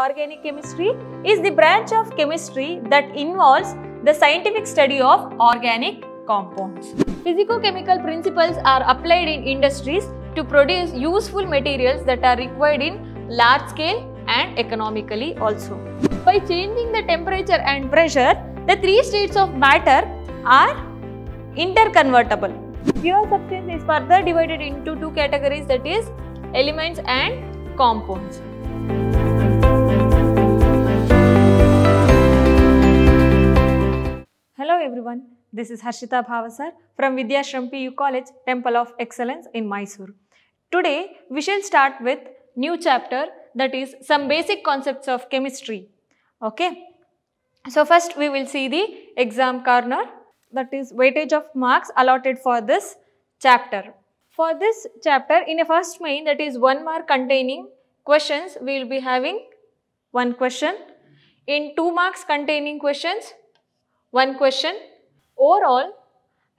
Organic chemistry is the branch of chemistry that involves the scientific study of organic compounds. Physicochemical principles are applied in industries to produce useful materials that are required in large scale and economically also. By changing the temperature and pressure, the three states of matter are interconvertible. Pure substance is further divided into two categories that is elements and compounds. Hello everyone, this is Harshita Bhavasar from Vidyashram PU College, Temple of Excellence in Mysore. Today, we shall start with new chapter that is some basic concepts of chemistry. Okay. So first we will see the exam corner that is weightage of marks allotted for this chapter. For this chapter in a first main that is one mark containing questions we will be having one question. In two marks containing questions one question overall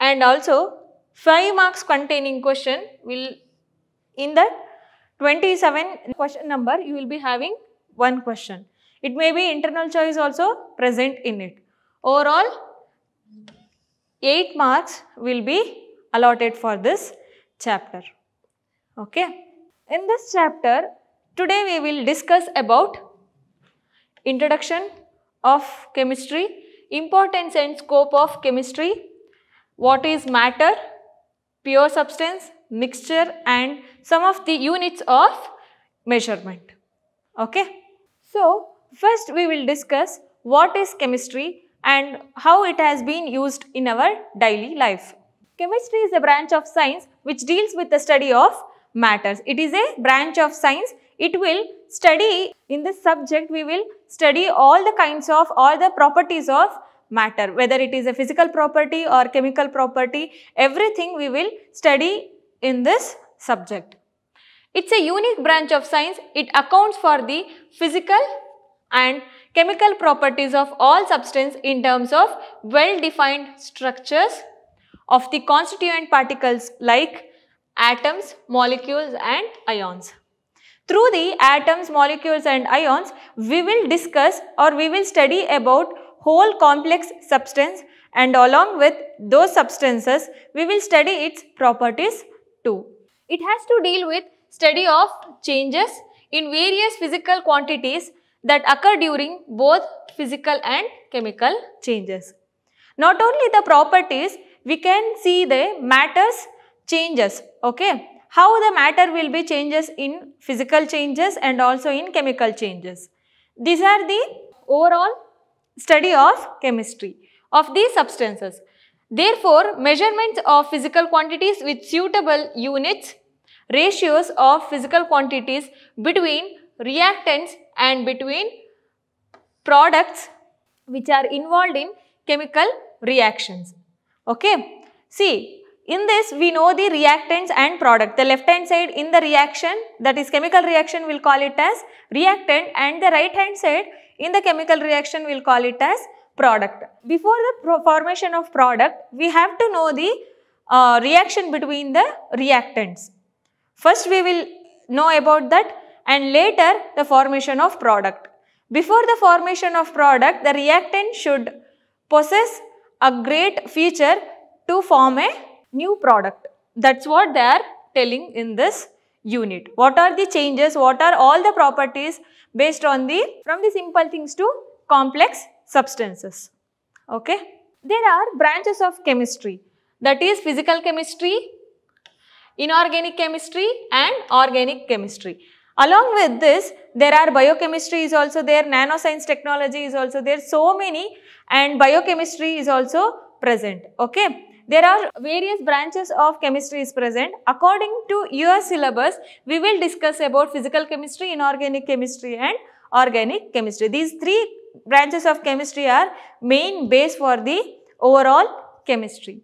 and also 5 marks containing question will in the 27 question number you will be having one question. It may be internal choice also present in it. Overall 8 marks will be allotted for this chapter. Okay. In this chapter today we will discuss about introduction of chemistry Importance and scope of chemistry. What is matter? Pure substance, mixture and some of the units of measurement. Okay. So, first we will discuss what is chemistry and how it has been used in our daily life. Chemistry is a branch of science which deals with the study of matters. It is a branch of science. It will study in this subject we will study all the kinds of, all the properties of matter, whether it is a physical property or chemical property, everything we will study in this subject. It's a unique branch of science. It accounts for the physical and chemical properties of all substance in terms of well-defined structures of the constituent particles like atoms, molecules and ions. Through the atoms, molecules and ions, we will discuss or we will study about whole complex substance and along with those substances, we will study its properties too. It has to deal with study of changes in various physical quantities that occur during both physical and chemical changes. Not only the properties, we can see the matters changes, okay how the matter will be changes in physical changes and also in chemical changes. These are the overall study of chemistry of these substances. Therefore, measurements of physical quantities with suitable units, ratios of physical quantities between reactants and between products which are involved in chemical reactions. Okay. See, in this, we know the reactants and product. The left hand side in the reaction, that is chemical reaction, we'll call it as reactant and the right hand side in the chemical reaction, we'll call it as product. Before the formation of product, we have to know the uh, reaction between the reactants. First, we will know about that and later the formation of product. Before the formation of product, the reactant should possess a great feature to form a new product. That's what they are telling in this unit. What are the changes? What are all the properties based on the from the simple things to complex substances. Okay. There are branches of chemistry that is physical chemistry, inorganic chemistry and organic chemistry. Along with this, there are biochemistry is also there, nanoscience technology is also there, so many and biochemistry is also present. Okay. There are various branches of chemistry is present. According to your syllabus, we will discuss about physical chemistry, inorganic chemistry and organic chemistry. These three branches of chemistry are main base for the overall chemistry.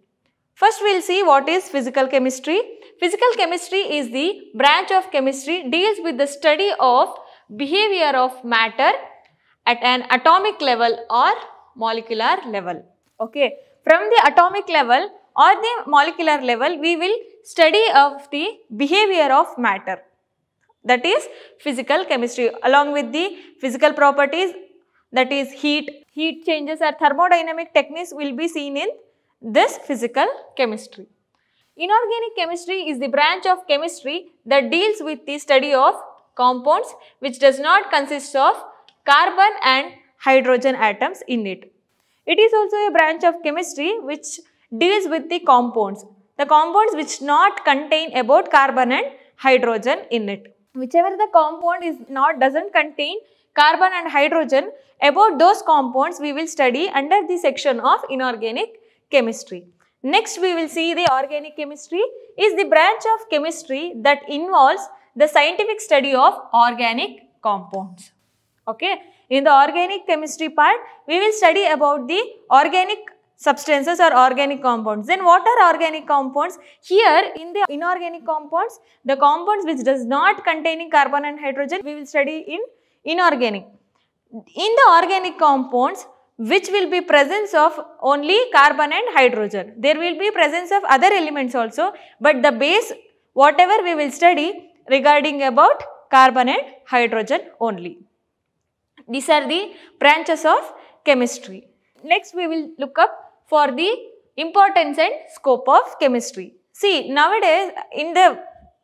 First we will see what is physical chemistry. Physical chemistry is the branch of chemistry deals with the study of behavior of matter at an atomic level or molecular level. Okay. From the atomic level or the molecular level, we will study of the behavior of matter that is physical chemistry along with the physical properties that is heat, heat changes or thermodynamic techniques will be seen in this physical chemistry. Inorganic chemistry is the branch of chemistry that deals with the study of compounds which does not consist of carbon and hydrogen atoms in it. It is also a branch of chemistry which deals with the compounds. The compounds which not contain about carbon and hydrogen in it. Whichever the compound is not doesn't contain carbon and hydrogen, about those compounds we will study under the section of inorganic chemistry. Next we will see the organic chemistry is the branch of chemistry that involves the scientific study of organic compounds. Okay. In the organic chemistry part, we will study about the organic substances or organic compounds. Then what are organic compounds? Here in the inorganic compounds, the compounds which does not containing carbon and hydrogen, we will study in inorganic. In the organic compounds, which will be presence of only carbon and hydrogen. There will be presence of other elements also, but the base, whatever we will study regarding about carbon and hydrogen only. These are the branches of chemistry. Next we will look up for the importance and scope of chemistry. See nowadays in the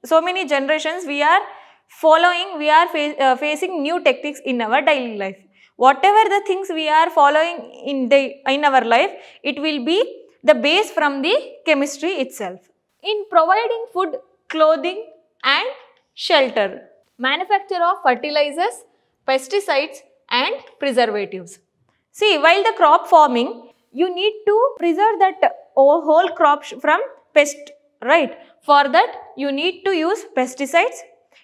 so many generations we are following, we are fa uh, facing new techniques in our daily life. Whatever the things we are following in, the, in our life, it will be the base from the chemistry itself. In providing food, clothing and shelter, manufacture of fertilizers, pesticides, and preservatives. See, while the crop farming, you need to preserve that whole crop from pest, right? For that, you need to use pesticides.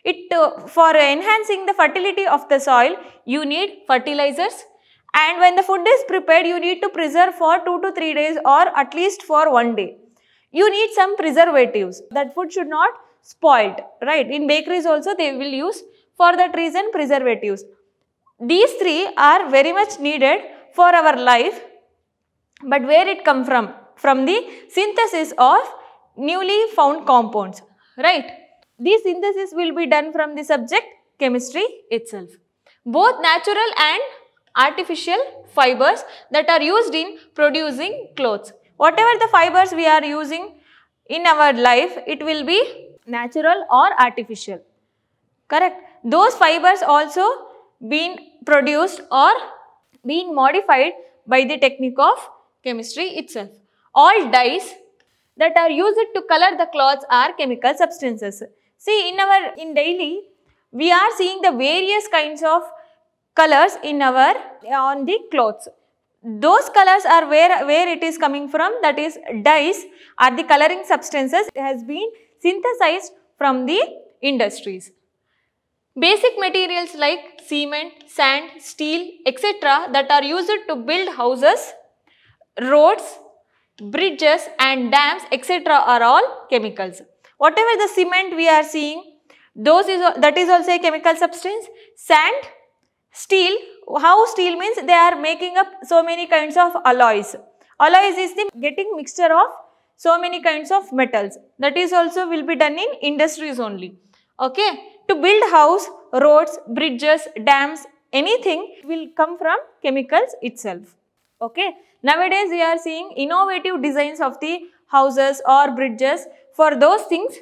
It uh, For enhancing the fertility of the soil, you need fertilizers. And when the food is prepared, you need to preserve for 2 to 3 days or at least for 1 day. You need some preservatives. That food should not spoiled, right? In bakeries also, they will use for that reason preservatives. These three are very much needed for our life. But where it come from? From the synthesis of newly found compounds, right? This synthesis will be done from the subject chemistry itself. Both natural and artificial fibers that are used in producing clothes. Whatever the fibers we are using in our life, it will be natural or artificial. Correct. Those fibers also been produced or been modified by the technique of chemistry itself. All dyes that are used to color the clothes are chemical substances. See in our in daily we are seeing the various kinds of colors in our on the clothes. Those colors are where, where it is coming from that is dyes are the coloring substances It has been synthesized from the industries. Basic materials like cement, sand, steel, etc. that are used to build houses, roads, bridges and dams, etc. are all chemicals. Whatever the cement we are seeing, those is that is also a chemical substance. Sand, steel, how steel means they are making up so many kinds of alloys. Alloys is the getting mixture of so many kinds of metals. That is also will be done in industries only. Okay to build house, roads, bridges, dams, anything will come from chemicals itself. Okay. Nowadays, we are seeing innovative designs of the houses or bridges. For those things,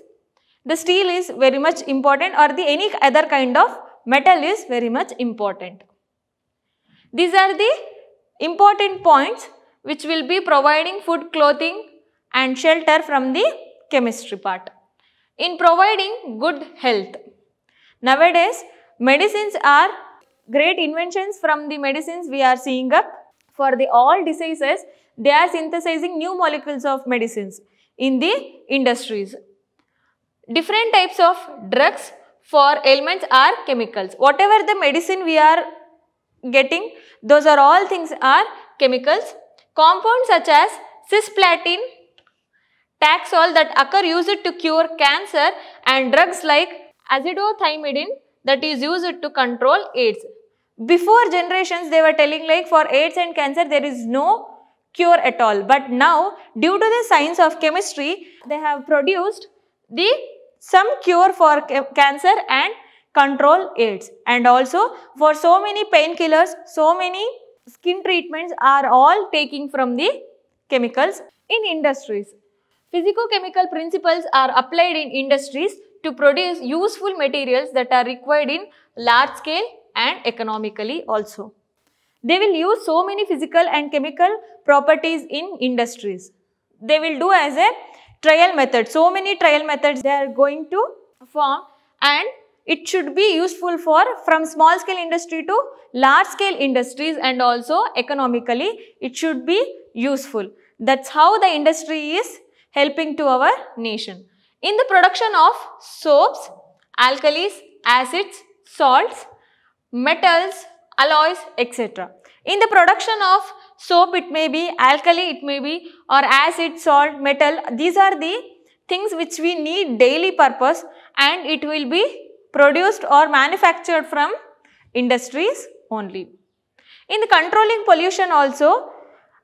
the steel is very much important or the any other kind of metal is very much important. These are the important points which will be providing food, clothing and shelter from the chemistry part. In providing good health, Nowadays, medicines are great inventions from the medicines we are seeing up. For the all diseases, they are synthesizing new molecules of medicines in the industries. Different types of drugs for ailments are chemicals. Whatever the medicine we are getting, those are all things are chemicals. Compounds such as cisplatin, taxol that occur used to cure cancer and drugs like Azidothymidine, that is used to control AIDS. Before generations, they were telling like for AIDS and cancer, there is no cure at all. But now, due to the science of chemistry, they have produced the some cure for cancer and control AIDS. And also, for so many painkillers, so many skin treatments are all taking from the chemicals in industries. Physicochemical principles are applied in industries to produce useful materials that are required in large scale and economically also. They will use so many physical and chemical properties in industries. They will do as a trial method. So many trial methods they are going to form and it should be useful for from small scale industry to large scale industries and also economically it should be useful. That's how the industry is helping to our nation in the production of soaps, alkalis, acids, salts, metals, alloys, etc. In the production of soap, it may be alkali, it may be or acid, salt, metal. These are the things which we need daily purpose and it will be produced or manufactured from industries only. In the controlling pollution also,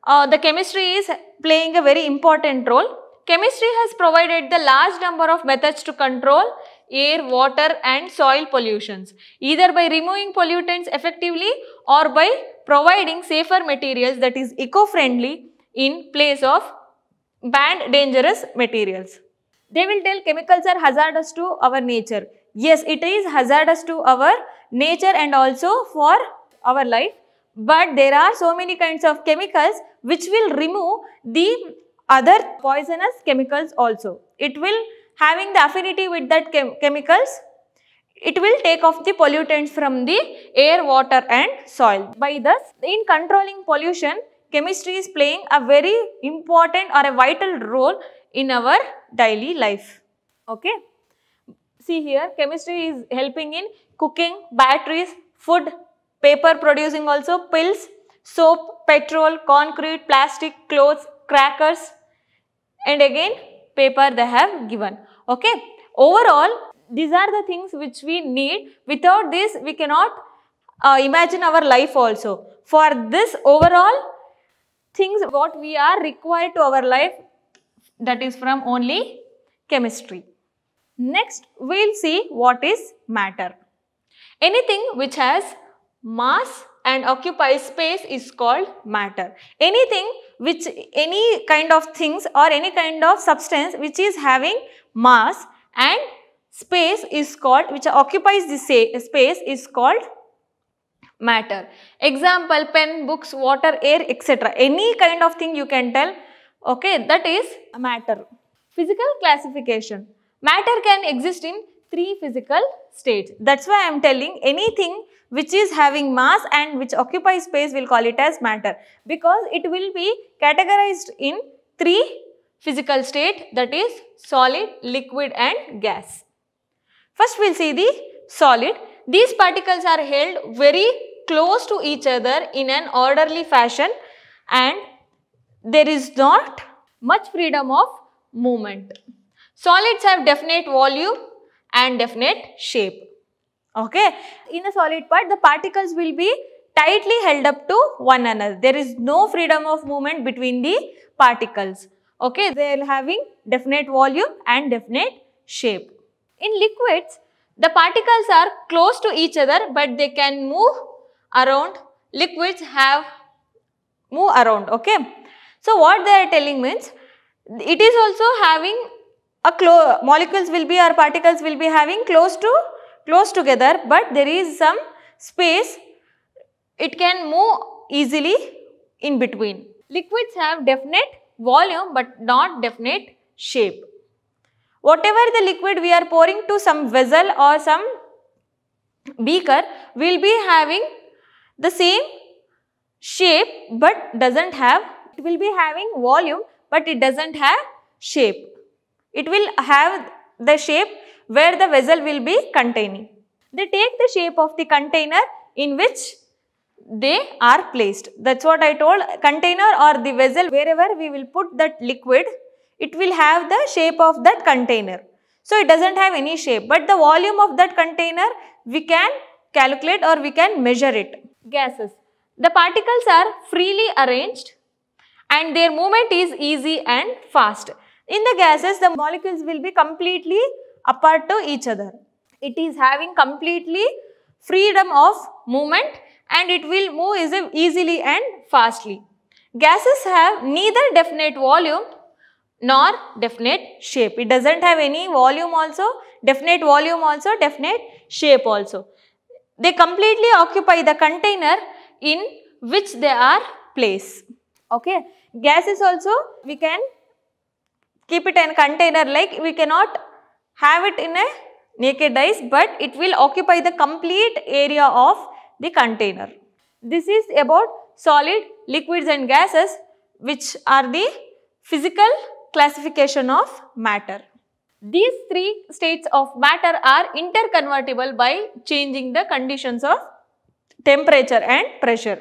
uh, the chemistry is playing a very important role Chemistry has provided the large number of methods to control air, water and soil pollutions, either by removing pollutants effectively or by providing safer materials that is eco-friendly in place of banned dangerous materials. They will tell chemicals are hazardous to our nature. Yes, it is hazardous to our nature and also for our life. But there are so many kinds of chemicals which will remove the other poisonous chemicals also. It will, having the affinity with that chem chemicals, it will take off the pollutants from the air, water and soil. By thus, in controlling pollution, chemistry is playing a very important or a vital role in our daily life. Okay. See here, chemistry is helping in cooking, batteries, food, paper producing also, pills, soap, petrol, concrete, plastic, clothes, crackers, and again paper they have given. Okay. Overall, these are the things which we need. Without this, we cannot uh, imagine our life also. For this overall things what we are required to our life that is from only chemistry. Next, we will see what is matter. Anything which has mass, and occupies space is called matter. Anything which any kind of things or any kind of substance which is having mass and space is called which occupies the space is called matter. Example pen, books, water, air etc. Any kind of thing you can tell okay that is matter. Physical classification. Matter can exist in three physical states. That's why I am telling anything which is having mass and which occupies space we will call it as matter because it will be categorized in three physical state that is solid, liquid and gas. First we will see the solid. These particles are held very close to each other in an orderly fashion and there is not much freedom of movement. Solids have definite volume and definite shape. Okay. In a solid part, the particles will be tightly held up to one another. There is no freedom of movement between the particles. Okay. They are having definite volume and definite shape. In liquids, the particles are close to each other but they can move around. Liquids have move around. Okay. So what they are telling means it is also having a molecules will be or particles will be having close to close together but there is some space it can move easily in between. Liquids have definite volume but not definite shape. Whatever the liquid we are pouring to some vessel or some beaker will be having the same shape but doesn't have, it will be having volume but it doesn't have shape. It will have the shape where the vessel will be containing. They take the shape of the container in which they are placed. That's what I told container or the vessel wherever we will put that liquid, it will have the shape of that container. So it doesn't have any shape but the volume of that container we can calculate or we can measure it. Gases. The particles are freely arranged and their movement is easy and fast. In the gases, the molecules will be completely apart to each other. It is having completely freedom of movement and it will move easily and fastly. Gases have neither definite volume nor definite shape. It doesn't have any volume also, definite volume also, definite shape also. They completely occupy the container in which they are placed. Okay. Gases also we can keep it in container like we cannot have it in a naked ice but it will occupy the complete area of the container. This is about solid, liquids and gases which are the physical classification of matter. These three states of matter are interconvertible by changing the conditions of temperature and pressure.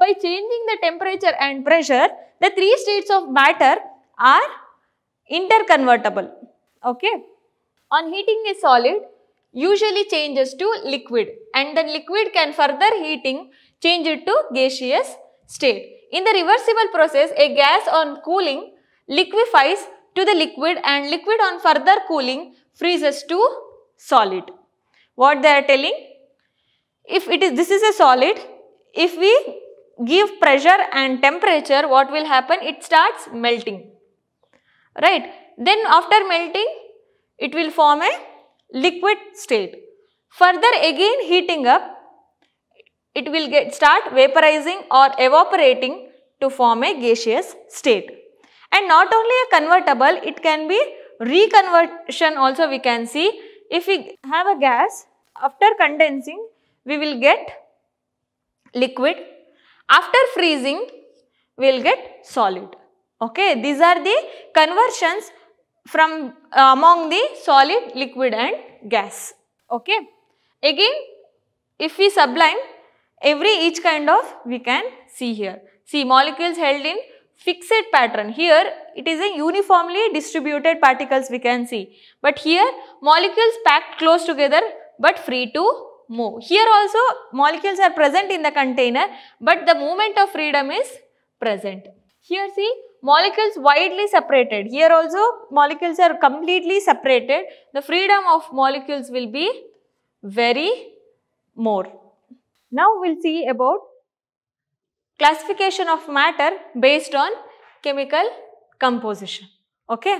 By changing the temperature and pressure, the three states of matter are interconvertible okay on heating a solid usually changes to liquid and then liquid can further heating change it to gaseous state in the reversible process a gas on cooling liquefies to the liquid and liquid on further cooling freezes to solid what they are telling if it is this is a solid if we give pressure and temperature what will happen it starts melting right. Then after melting, it will form a liquid state. Further again heating up, it will get start vaporizing or evaporating to form a gaseous state. And not only a convertible, it can be reconversion also we can see. If we have a gas, after condensing, we will get liquid. After freezing, we will get solid. Okay, these are the conversions from uh, among the solid, liquid and gas. Okay. Again, if we sublime every each kind of we can see here. See molecules held in fixed pattern. Here it is a uniformly distributed particles we can see. But here molecules packed close together but free to move. Here also molecules are present in the container but the movement of freedom is present. Here see molecules widely separated. Here also molecules are completely separated. The freedom of molecules will be very more. Now we'll see about classification of matter based on chemical composition. Okay.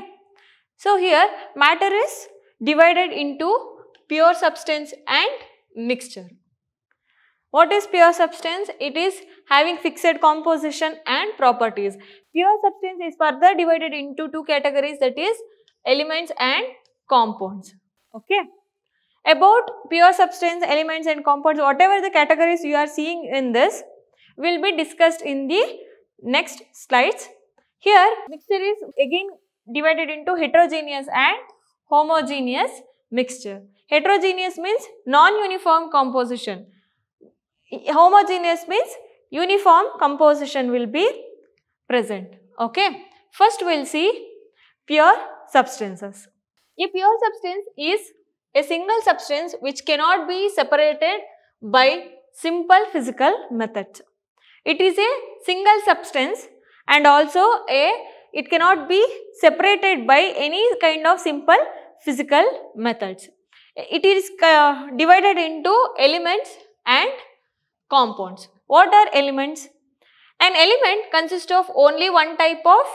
So here matter is divided into pure substance and mixture. What is pure substance? It is having fixed composition and properties. Pure substance is further divided into two categories that is elements and compounds. Okay. About pure substance, elements and compounds, whatever the categories you are seeing in this will be discussed in the next slides. Here mixture is again divided into heterogeneous and homogeneous mixture. Heterogeneous means non-uniform composition homogeneous means uniform composition will be present. Okay. First we will see pure substances. A pure substance is a single substance which cannot be separated by simple physical methods. It is a single substance and also a it cannot be separated by any kind of simple physical methods. It is uh, divided into elements and compounds. What are elements? An element consists of only one type of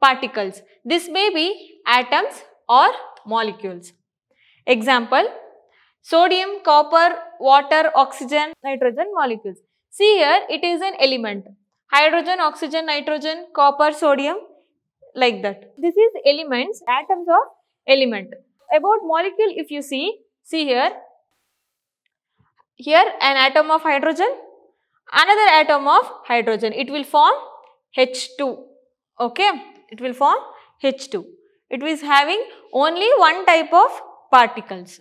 particles. This may be atoms or molecules. Example, sodium, copper, water, oxygen, nitrogen molecules. See here, it is an element. Hydrogen, oxygen, nitrogen, copper, sodium, like that. This is elements, atoms of element. About molecule, if you see, see here, here an atom of hydrogen, another atom of hydrogen. It will form H2. Okay, it will form H2. It is having only one type of particles.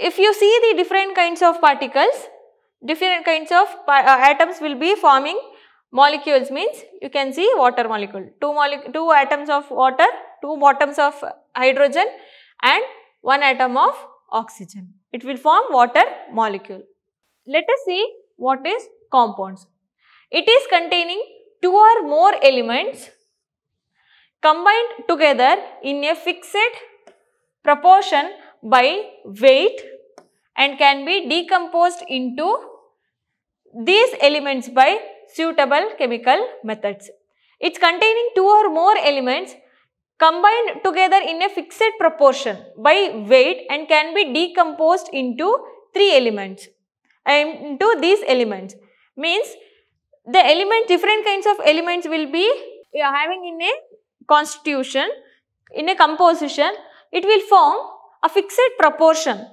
If you see the different kinds of particles, different kinds of uh, atoms will be forming molecules means you can see water molecule. Two, molecule, two atoms of water, two atoms of hydrogen and one atom of oxygen. It will form water molecule. Let us see what is compounds. It is containing two or more elements combined together in a fixed proportion by weight and can be decomposed into these elements by suitable chemical methods. It's containing two or more elements combined together in a fixed proportion by weight and can be decomposed into three elements into these elements means the element different kinds of elements will be having in a constitution in a composition it will form a fixed proportion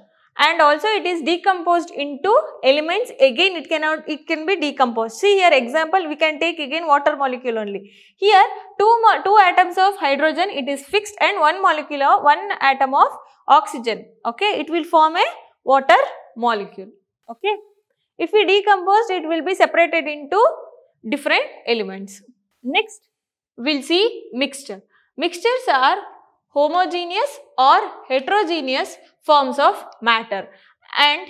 and also it is decomposed into elements again it cannot it can be decomposed see here example we can take again water molecule only here two two atoms of hydrogen it is fixed and one molecule of one atom of oxygen okay it will form a water molecule okay if we decompose it will be separated into different elements next we'll see mixture mixtures are homogeneous or heterogeneous forms of matter and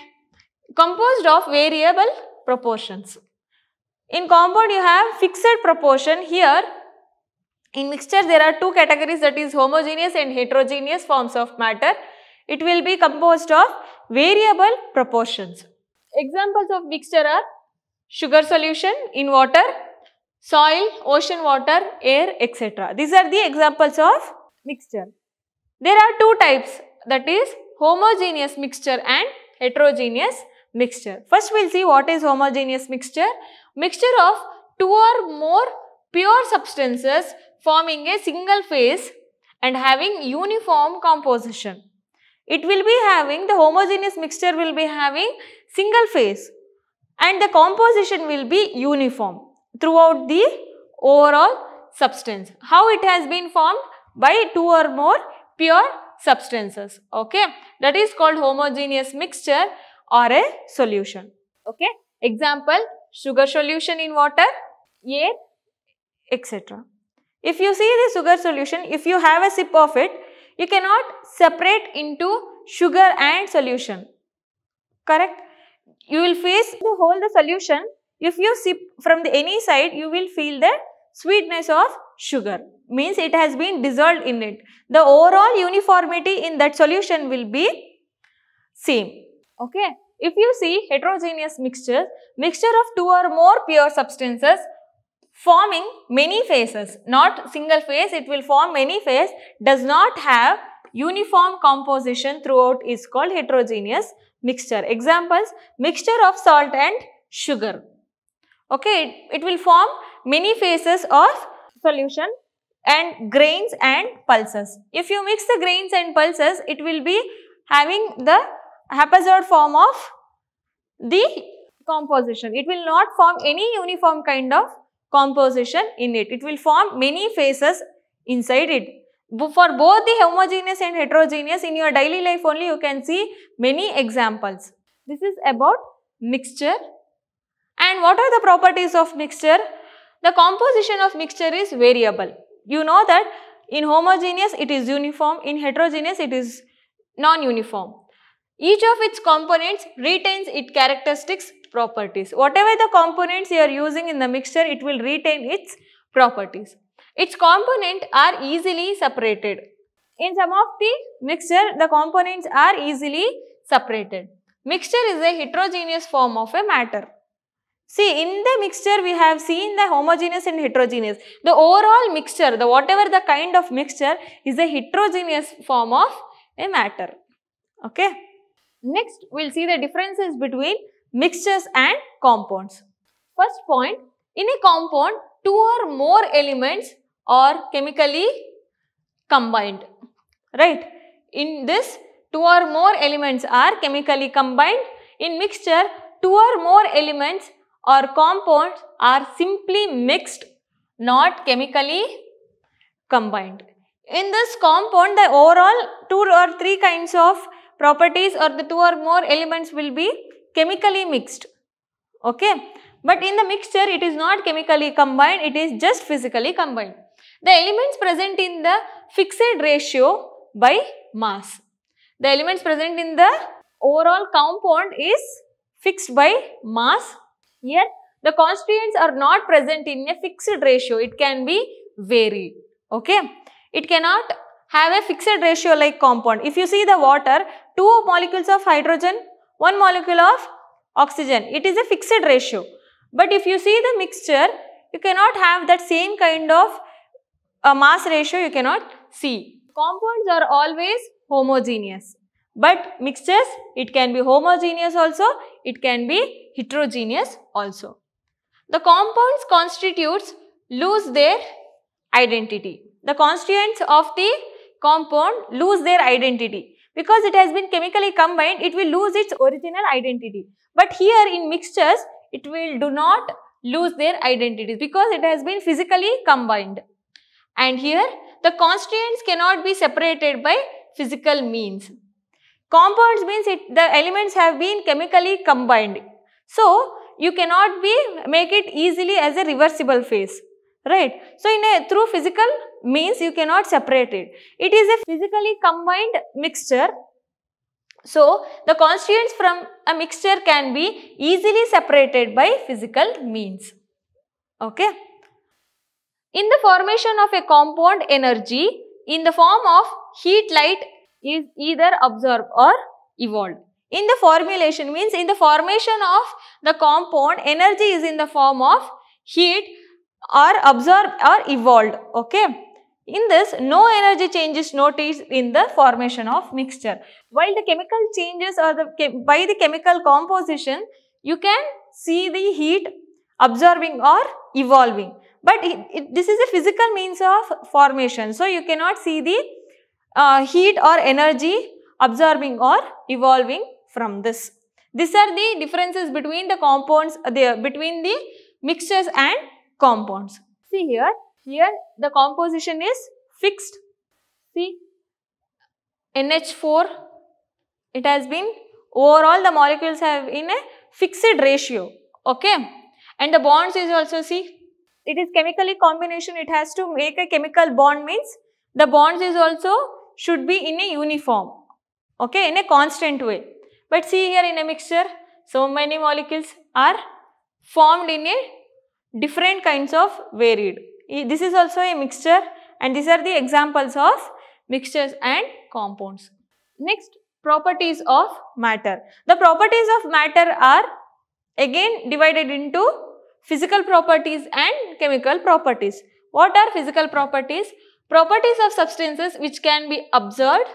composed of variable proportions. In compound you have fixed proportion here. In mixture there are two categories that is homogeneous and heterogeneous forms of matter. It will be composed of variable proportions. Examples of mixture are sugar solution in water, soil, ocean water, air etc. These are the examples of mixture. There are two types that is homogeneous mixture and heterogeneous mixture. First we will see what is homogeneous mixture. Mixture of two or more pure substances forming a single phase and having uniform composition. It will be having the homogeneous mixture will be having single phase and the composition will be uniform throughout the overall substance. How it has been formed? by two or more pure substances. Okay. That is called homogeneous mixture or a solution. Okay. Example, sugar solution in water, air, etc. If you see the sugar solution, if you have a sip of it, you cannot separate into sugar and solution. Correct? You will face the whole the solution. If you sip from the any side, you will feel the sweetness of sugar means it has been dissolved in it. The overall uniformity in that solution will be same. Okay. If you see heterogeneous mixture, mixture of two or more pure substances forming many phases, not single phase, it will form many phase, does not have uniform composition throughout is called heterogeneous mixture. Examples, mixture of salt and sugar. Okay, it, it will form many phases of solution and grains and pulses. If you mix the grains and pulses, it will be having the haphazard form of the composition. It will not form any uniform kind of composition in it. It will form many phases inside it. For both the homogeneous and heterogeneous in your daily life only you can see many examples. This is about mixture. And what are the properties of mixture? The composition of mixture is variable. You know that in homogeneous it is uniform, in heterogeneous it is non-uniform. Each of its components retains its characteristics properties. Whatever the components you are using in the mixture, it will retain its properties. Its components are easily separated. In some of the mixture, the components are easily separated. Mixture is a heterogeneous form of a matter. See, in the mixture, we have seen the homogeneous and heterogeneous. The overall mixture, the whatever the kind of mixture, is a heterogeneous form of a matter. Okay. Next, we'll see the differences between mixtures and compounds. First point, in a compound, two or more elements are chemically combined, right? In this, two or more elements are chemically combined. In mixture, two or more elements or compounds are simply mixed, not chemically combined. In this compound, the overall two or three kinds of properties or the two or more elements will be chemically mixed. Okay. But in the mixture, it is not chemically combined, it is just physically combined. The elements present in the fixed ratio by mass. The elements present in the overall compound is fixed by mass here, the constituents are not present in a fixed ratio. It can be varied. Okay. It cannot have a fixed ratio like compound. If you see the water, two molecules of hydrogen, one molecule of oxygen. It is a fixed ratio. But if you see the mixture, you cannot have that same kind of a uh, mass ratio you cannot see. Compounds are always homogeneous. But mixtures, it can be homogeneous also, it can be heterogeneous also. The compounds constitutes lose their identity. The constituents of the compound lose their identity. Because it has been chemically combined, it will lose its original identity. But here in mixtures, it will do not lose their identities because it has been physically combined. And here, the constituents cannot be separated by physical means. Compounds means it, the elements have been chemically combined. So, you cannot be make it easily as a reversible phase, right. So, in a through physical means you cannot separate it. It is a physically combined mixture. So, the constituents from a mixture can be easily separated by physical means, okay. In the formation of a compound energy in the form of heat, light is either absorbed or evolved. In the formulation means in the formation of the compound, energy is in the form of heat or absorbed or evolved. Okay. In this, no energy change is noticed in the formation of mixture. While the chemical changes or the by the chemical composition, you can see the heat absorbing or evolving. But it, it, this is a physical means of formation. So, you cannot see the uh, heat or energy absorbing or evolving from this. These are the differences between the compounds, uh, the, between the mixtures and compounds. See here, here the composition is fixed. See, NH4, it has been, overall the molecules have in a fixed ratio, okay. And the bonds is also, see, it is chemically combination, it has to make a chemical bond means the bonds is also should be in a uniform, okay, in a constant way. But see here in a mixture, so many molecules are formed in a different kinds of varied. This is also a mixture and these are the examples of mixtures and compounds. Next, properties of matter. The properties of matter are again divided into physical properties and chemical properties. What are physical properties? Properties of substances which can be observed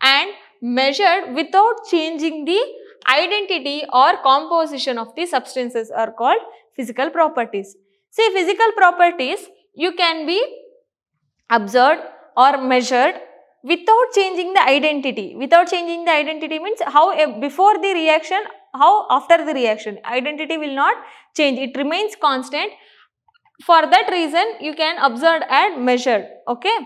and measured without changing the identity or composition of the substances are called physical properties. See physical properties you can be observed or measured without changing the identity. Without changing the identity means how eh, before the reaction, how after the reaction. Identity will not change. It remains constant for that reason, you can observe and measure. Okay.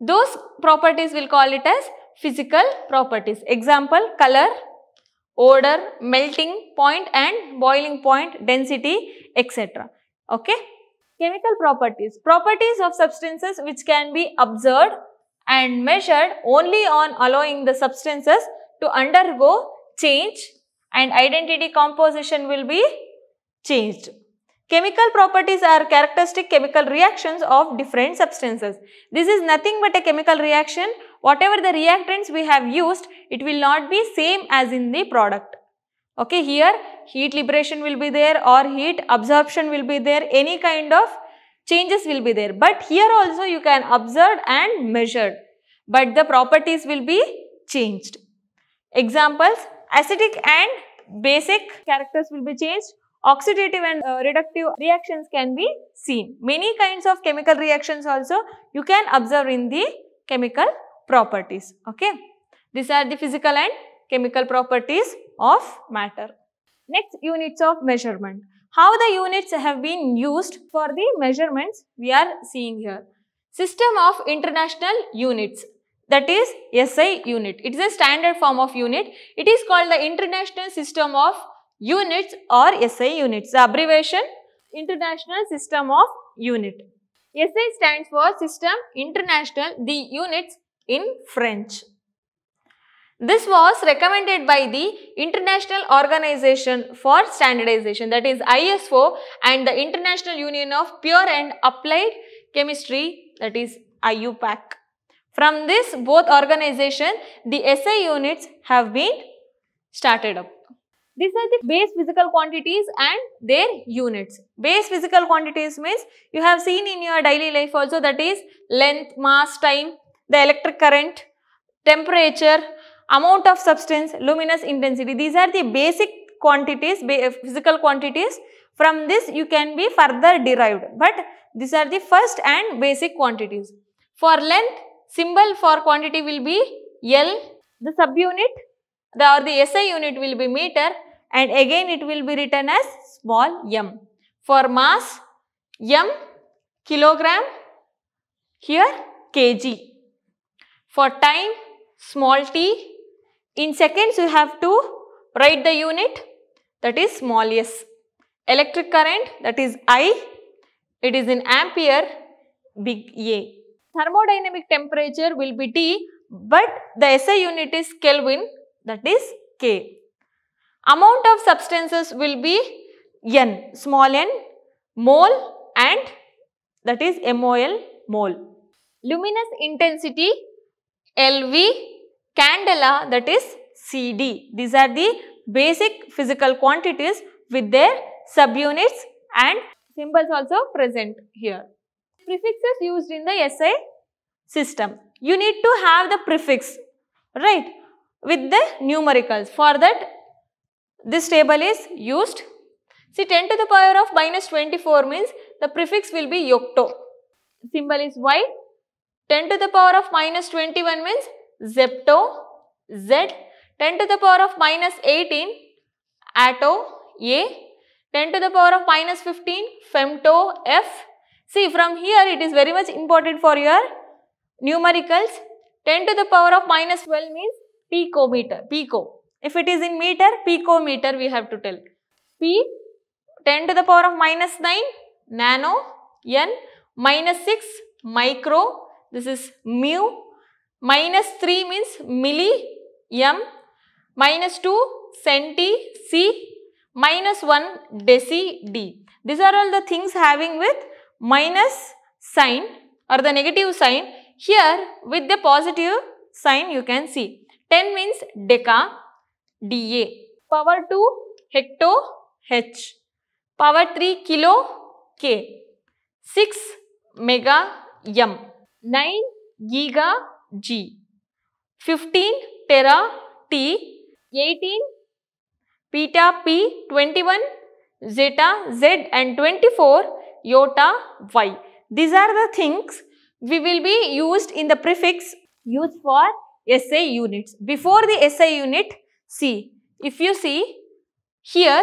Those properties will call it as physical properties. Example, color, odor, melting point and boiling point, density, etc. Okay. Chemical properties. Properties of substances which can be observed and measured only on allowing the substances to undergo change and identity composition will be changed. Chemical properties are characteristic chemical reactions of different substances. This is nothing but a chemical reaction. Whatever the reactants we have used, it will not be same as in the product. Okay, here heat liberation will be there or heat absorption will be there, any kind of changes will be there. But here also you can observe and measure, but the properties will be changed. Examples, acidic and basic characters will be changed oxidative and uh, reductive reactions can be seen. Many kinds of chemical reactions also you can observe in the chemical properties. Okay. These are the physical and chemical properties of matter. Next, units of measurement. How the units have been used for the measurements we are seeing here. System of international units that is SI unit. It is a standard form of unit. It is called the International System of units or SI units. The abbreviation International System of Unit. SI stands for System International, the units in French. This was recommended by the International Organization for Standardization that is ISO and the International Union of Pure and Applied Chemistry that is IUPAC. From this both organizations, the SI units have been started up. These are the base physical quantities and their units. Base physical quantities means you have seen in your daily life also that is length, mass, time, the electric current, temperature, amount of substance, luminous intensity. These are the basic quantities, uh, physical quantities. From this you can be further derived. But these are the first and basic quantities. For length, symbol for quantity will be L. The subunit the or the SI unit will be meter and again it will be written as small m. For mass, m kilogram, here kg. For time, small t. In seconds, you have to write the unit that is small s. Electric current that is I, it is in ampere, big A. Thermodynamic temperature will be T, but the SI unit is Kelvin that is K. Amount of substances will be N, small n, mole and that is MOL, mole. Luminous intensity LV, candela that is CD. These are the basic physical quantities with their subunits and symbols also present here. Prefixes used in the SI system. You need to have the prefix, right? with the numericals. For that, this table is used. See 10 to the power of minus 24 means the prefix will be yocto. Symbol is Y. 10 to the power of minus 21 means zepto, Z. 10 to the power of minus 18, atto, A. 10 to the power of minus 15, femto, F. See from here it is very much important for your numericals. 10 to the power of minus 12 means picometer, pico. If it is in meter, picometer we have to tell. P 10 to the power of minus 9, nano, n, minus 6, micro, this is mu, minus 3 means milli, m, minus 2, centi, c, minus 1, deci, d. These are all the things having with minus sign or the negative sign. Here with the positive sign you can see. 10 means deca, DA. Power 2, hecto, H. Power 3, kilo, K. 6, mega, M. 9, giga, G. 15, tera, T. 18, peta, P. 21, zeta, Z and 24, iota, Y. These are the things we will be used in the prefix used for SI units. Before the SI unit, see, if you see here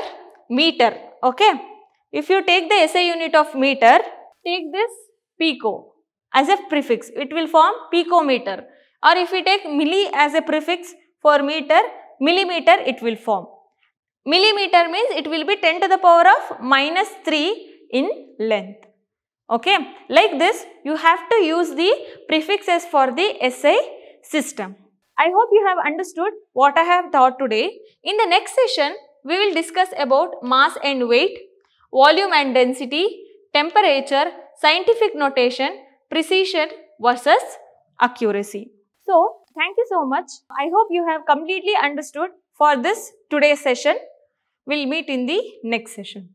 meter, okay. If you take the SI unit of meter, take this pico as a prefix, it will form picometer. Or if you take milli as a prefix for meter, millimeter it will form. Millimeter means it will be 10 to the power of minus 3 in length. Okay. Like this, you have to use the prefixes for the SI system. I hope you have understood what I have taught today. In the next session, we will discuss about mass and weight, volume and density, temperature, scientific notation, precision versus accuracy. So, thank you so much. I hope you have completely understood for this today's session. We'll meet in the next session.